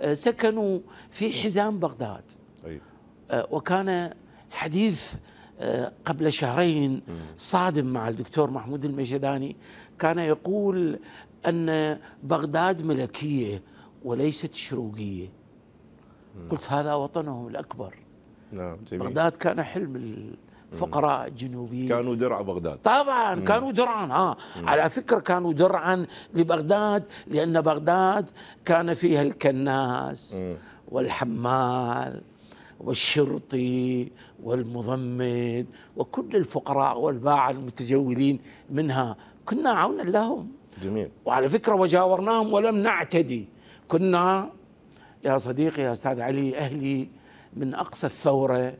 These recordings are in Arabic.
آه، سكنوا في حزام بغداد آه، وكان حديث آه، قبل شهرين صادم مع الدكتور محمود المجداني كان يقول أن بغداد ملكية وليست شروقية قلت هذا وطنهم الأكبر نعم جميل. بغداد كان حلم فقراء جنوبيين كانوا درع بغداد طبعا مم. كانوا درعا ها آه. مم. على فكره كانوا درعا لبغداد لان بغداد كان فيها الكناس مم. والحمال والشرطي والمضمد وكل الفقراء والباعة المتجولين منها كنا عونا لهم جميل وعلى فكرة وجاورناهم ولم نعتدي كنا يا صديقي يا أستاذ علي أهلي من أقصى الثورة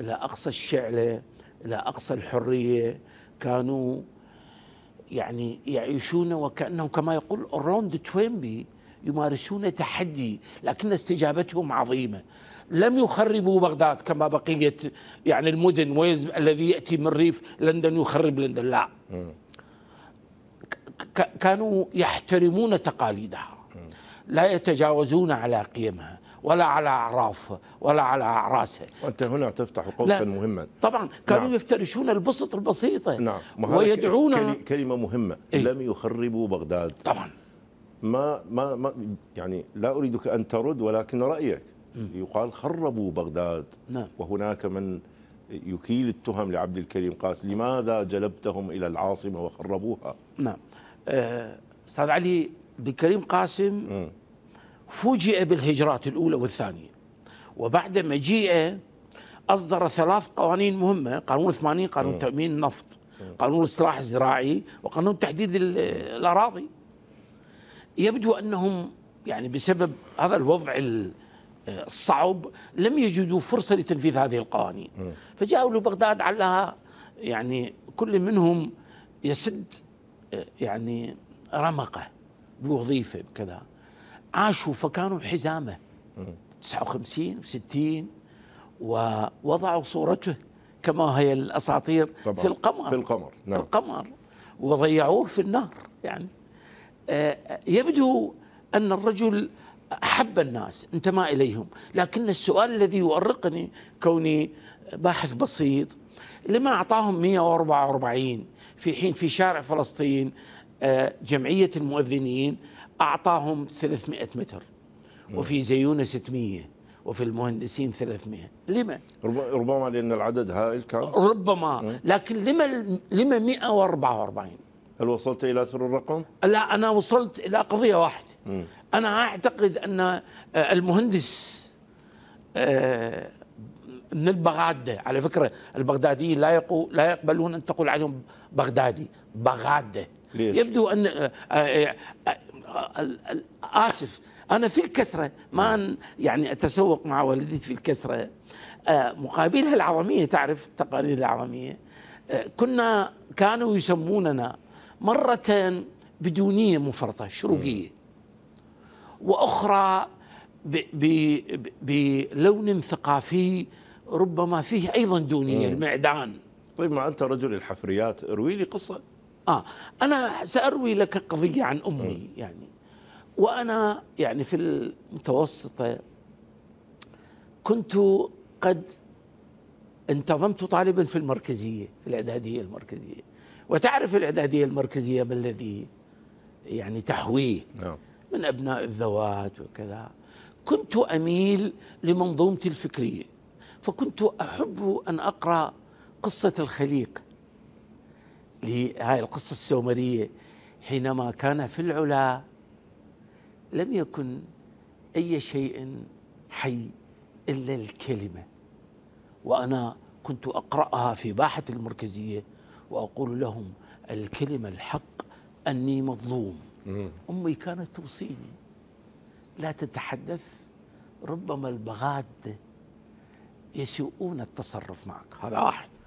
إلى أقصى الشعلة إلى أقصى الحرية كانوا يعني يعيشون وكأنهم كما يقول روند توينبي يمارسون تحدي لكن استجابتهم عظيمة لم يخربوا بغداد كما بقية يعني المدن ويز الذي يأتي من ريف لندن يخرب لندن لا كانوا يحترمون تقاليدها لا يتجاوزون على قيمها ولا على أعراف ولا على أعراسها وأنت هنا تفتح قوسا مهما طبعا كانوا نعم. يفترشون البسط البسيطة نعم ويدعون كلمة مهمة إيه؟ لم يخربوا بغداد طبعا ما ما ما يعني لا أريدك أن ترد ولكن رأيك م. يقال خربوا بغداد نعم. وهناك من يكيل التهم لعبد الكريم قاسم لماذا جلبتهم إلى العاصمة وخربوها نعم آه، أستاذ علي بكريم قاسم م. فوجئ بالهجرات الأولى والثانية وبعد مجيئه أصدر ثلاث قوانين مهمة قانون 80 قانون م. تأمين النفط قانون الإصلاح الزراعي وقانون تحديد الأراضي يبدو أنهم يعني بسبب هذا الوضع الصعب لم يجدوا فرصة لتنفيذ هذه القوانين فجاءوا لبغداد على يعني كل منهم يسد يعني رمقه بوظيفه بكذا عاشوا فكانوا حزامه 59 و60 ووضعوا صورته كما هي الاساطير طبعا في القمر في القمر نعم القمر وضيعوه في النار يعني آه، يبدو ان الرجل احب الناس انتمى اليهم لكن السؤال الذي يؤرقني كوني باحث بسيط لما اعطاهم 144 في حين في شارع فلسطين آه، جمعيه المؤذنين أعطاهم 300 متر وفي زيونة 600 وفي المهندسين 300 لما؟ ربما لأن العدد هائل كان ربما لكن لما لما 144 هل وصلت إلى سر الرقم؟ لا أنا وصلت إلى قضية واحدة أنا أعتقد أن آه، المهندس آه، من البغادة على فكرة البغداديين لا يقو لا يقبلون أن تقول عليهم بغدادي بغادة ليش؟ يبدو أن آه، اسف انا في الكسره ما نعم. يعني اتسوق مع والدتي في الكسره آه، مقابلها العظميه تعرف التقارير العظميه آه، كنا كانوا يسموننا مره بدونيه مفرطه شروقيه واخرى بلون ثقافي ربما فيه ايضا دونيه المعدان طيب ما انت رجل الحفريات اروي لي قصه آه أنا سأروي لك قضية عن أمي يعني وأنا يعني في المتوسطة كنت قد انتظمت طالبا في المركزية في الإعدادية المركزية وتعرف الإعدادية المركزية ما الذي يعني تحويه نعم. من أبناء الذوات وكذا كنت أميل لمنظومتي الفكرية فكنت أحب أن أقرأ قصة الخليق لهذه القصة السومرية حينما كان في العلا لم يكن أي شيء حي إلا الكلمة وأنا كنت أقرأها في باحة المركزية وأقول لهم الكلمة الحق أني مظلوم أمي كانت توصيني لا تتحدث ربما البغاد يسوءون التصرف معك هذا واحد